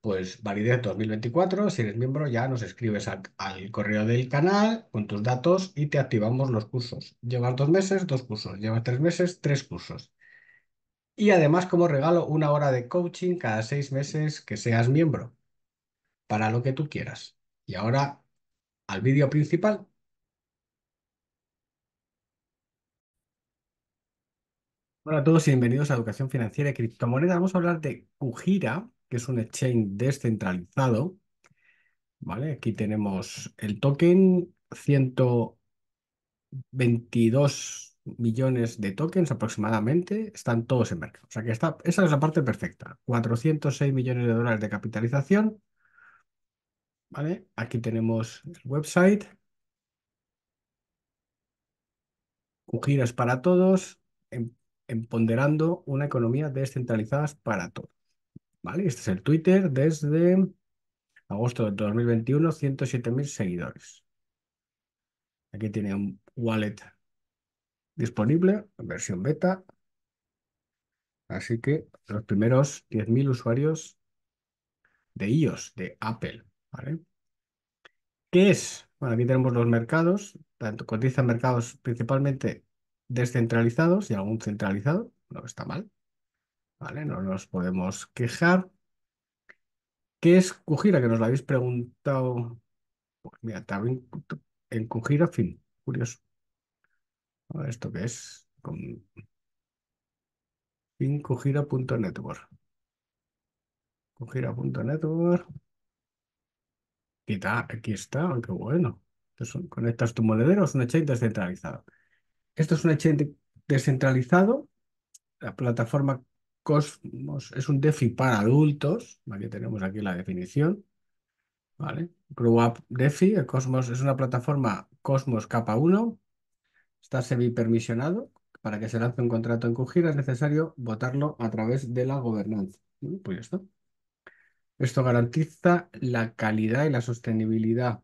pues validez 2024, si eres miembro ya nos escribes al correo del canal con tus datos y te activamos los cursos. Llevas dos meses, dos cursos. Llevas tres meses, tres cursos. Y además como regalo una hora de coaching cada seis meses que seas miembro, para lo que tú quieras. Y ahora al vídeo principal. Hola a todos y bienvenidos a Educación Financiera y Criptomonedas. Vamos a hablar de Kujira, que es un exchange descentralizado. ¿Vale? Aquí tenemos el token, 122 millones de tokens aproximadamente, están todos en mercado. O sea que esa es la parte perfecta. 406 millones de dólares de capitalización. ¿Vale? Aquí tenemos el website. Cujiras para todos, em, empoderando una economía descentralizada para todos. Este es el Twitter desde agosto de 2021, 107.000 seguidores. Aquí tiene un wallet disponible, versión beta. Así que los primeros 10.000 usuarios de iOS, de Apple, ¿vale? ¿Qué es? Bueno, aquí tenemos los mercados, tanto cotizan mercados principalmente descentralizados y algún centralizado, no está mal. ¿vale? No nos podemos quejar. ¿Qué es Kujira? Que nos lo habéis preguntado. Pues mira, también en Kujira, fin, curioso. ¿esto qué es? Con... Fin qué tal Aquí está, qué bueno. conectas tu monedero, es un exchange descentralizado. Esto es un exchange descentralizado. La plataforma Cosmos es un DeFi para adultos. Aquí tenemos aquí la definición. ¿Vale? Grow Up DeFi, Cosmos es una plataforma Cosmos Capa 1 Está semi Para que se lance un contrato en Cugira es necesario votarlo a través de la gobernanza. Pues esto. Esto garantiza la calidad y la sostenibilidad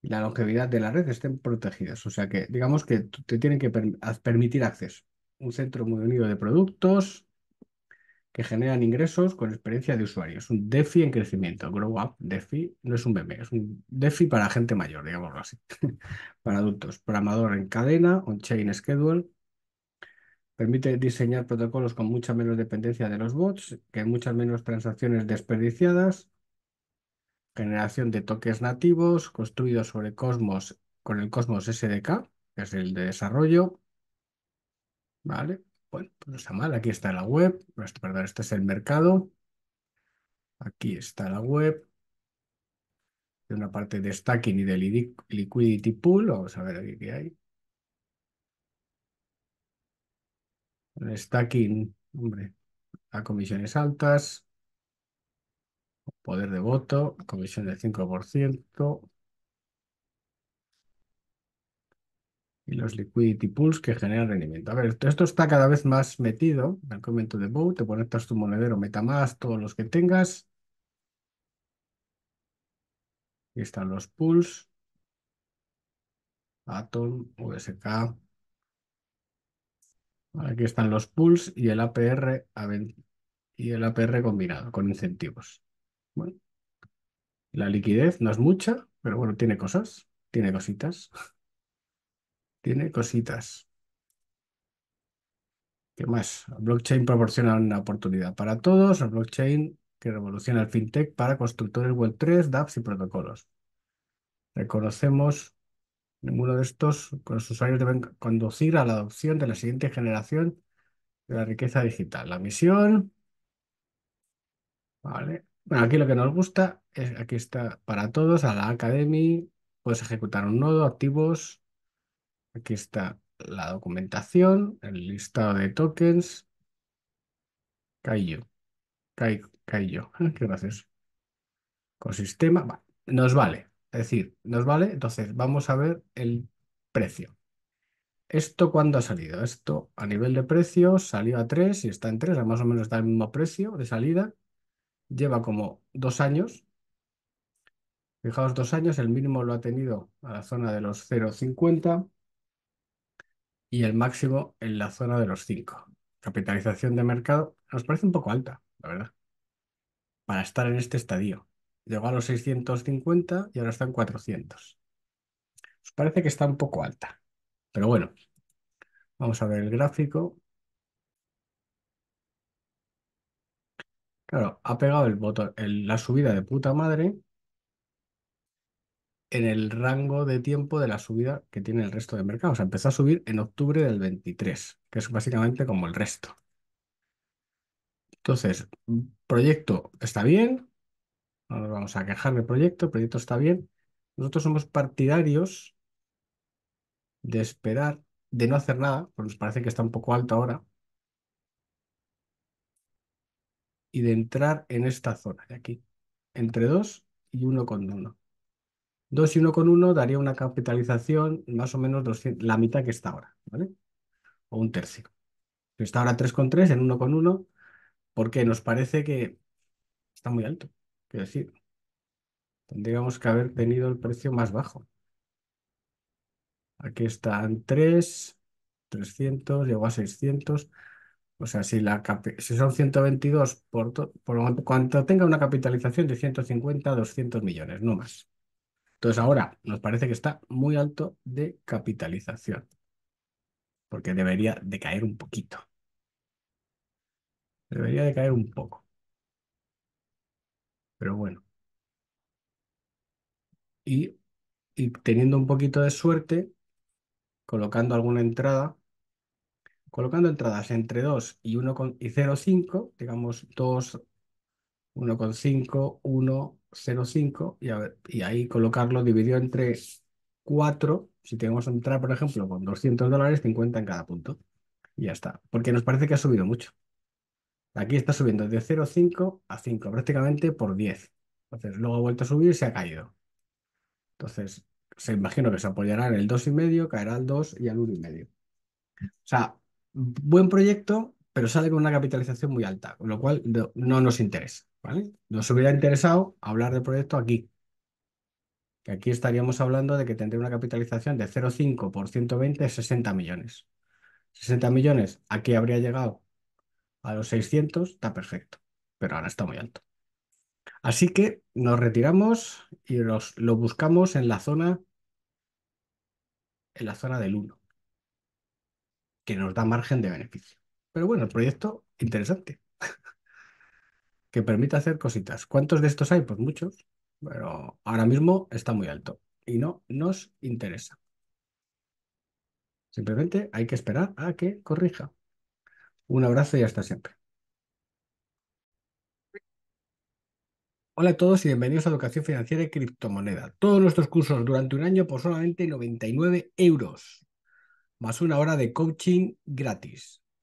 y la longevidad de la red estén protegidas. O sea que digamos que te tienen que permitir acceso un centro muy unido de productos que generan ingresos con experiencia de usuarios. Un DeFi en crecimiento. Grow Up DeFi no es un bebé es un DeFi para gente mayor, digámoslo así. para adultos. Programador en cadena, on-chain schedule. Permite diseñar protocolos con mucha menos dependencia de los bots, que hay muchas menos transacciones desperdiciadas. Generación de toques nativos construidos sobre Cosmos con el Cosmos SDK, que es el de desarrollo Vale, bueno, pues no está mal. Aquí está la web. Perdón, este es el mercado. Aquí está la web. De una parte de stacking y de liquidity pool. Vamos a ver aquí qué hay. stacking, hombre, a comisiones altas. Poder de voto, comisión del 5%. y los liquidity pools que generan rendimiento. A ver, esto está cada vez más metido en el comento de Bow, te conectas tu monedero MetaMask, todos los que tengas. Aquí están los pools. Atom, USK. Aquí están los pools y el APR y el APR combinado con incentivos. la liquidez no es mucha, pero bueno, tiene cosas, tiene cositas. Tiene cositas. ¿Qué más? Blockchain proporciona una oportunidad para todos. blockchain que revoluciona el fintech para constructores Web3, dApps y protocolos. Reconocemos ninguno de estos con los usuarios deben conducir a la adopción de la siguiente generación de la riqueza digital. La misión. Vale. Bueno, aquí lo que nos gusta es aquí está para todos, a la Academy. Puedes ejecutar un nodo, activos, Aquí está la documentación, el listado de tokens. Caillo. Caillo. Qué gracias. Ecosistema. Nos vale. Es decir, nos vale. Entonces, vamos a ver el precio. ¿Esto cuándo ha salido? Esto a nivel de precio salió a 3 y está en 3, más o menos está el mismo precio de salida. Lleva como dos años. Fijaos, dos años, el mínimo lo ha tenido a la zona de los 0,50 y el máximo en la zona de los 5. Capitalización de mercado nos parece un poco alta, la verdad, para estar en este estadio. Llegó a los 650 y ahora está en 400. Nos parece que está un poco alta, pero bueno, vamos a ver el gráfico. Claro, ha pegado el botón, la subida de puta madre en el rango de tiempo de la subida que tiene el resto de mercados. empezó a subir en octubre del 23, que es básicamente como el resto. Entonces, mm, proyecto está bien, no nos vamos a quejar del proyecto, el proyecto está bien. Nosotros somos partidarios de esperar, de no hacer nada, porque nos parece que está un poco alto ahora, y de entrar en esta zona de aquí, entre 2 y 1,1. 2 y 1,1 con daría una capitalización más o menos la mitad que está ahora, ¿vale? O un tercio. está ahora 3 con en 1,1 con porque nos parece que está muy alto, quiero decir. Tendríamos que haber tenido el precio más bajo. Aquí están 3, 300, llegó a 600. O sea, si, la, son 122, por, por cuanto tenga una capitalización de 150 200 millones, no más. Entonces ahora nos parece que está muy alto de capitalización, porque debería de caer un poquito. Debería de caer un poco. Pero bueno. Y, teniendo un poquito de suerte, colocando alguna entrada, colocando entradas entre 2 y 1 y 0,5, digamos 2, 1,5, 1, 0,5 y, ahí colocarlo dividido entre 4. Si tenemos entrar, por ejemplo, con 200 dólares, 50 en cada punto. Y ya está. Porque nos parece que ha subido mucho. Aquí está subiendo de 0,5 a 5, prácticamente por 10. Entonces, luego ha vuelto a subir y se ha caído. Entonces, se imagino que se apoyará en el 2,5, caerá al 2 y al 1,5. O sea, buen proyecto, pero sale con una capitalización muy alta, con lo cual no, nos interesa. ¿vale? Nos hubiera interesado hablar del proyecto aquí. aquí estaríamos hablando de que tendría una capitalización de 0,5 por 120, 60 millones. 60 millones, aquí habría llegado a los 600, está perfecto, pero ahora está muy alto. Así que nos retiramos y los, lo buscamos en la zona en la zona del 1, que nos da margen de beneficio. Pero bueno, el proyecto interesante, que permite hacer cositas. ¿Cuántos de estos hay? Pues muchos, pero ahora mismo está muy alto y no nos interesa. Simplemente hay que esperar a que corrija. Un abrazo y hasta siempre. Hola a todos y bienvenidos a Educación Financiera y Criptomoneda. Todos nuestros cursos durante un año por solamente 99 euros, más una hora de coaching gratis.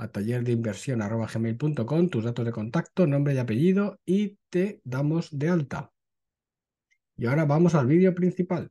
a tallerdeinversión.com, tus datos de contacto, nombre y apellido y te damos de alta. Y ahora vamos al vídeo principal.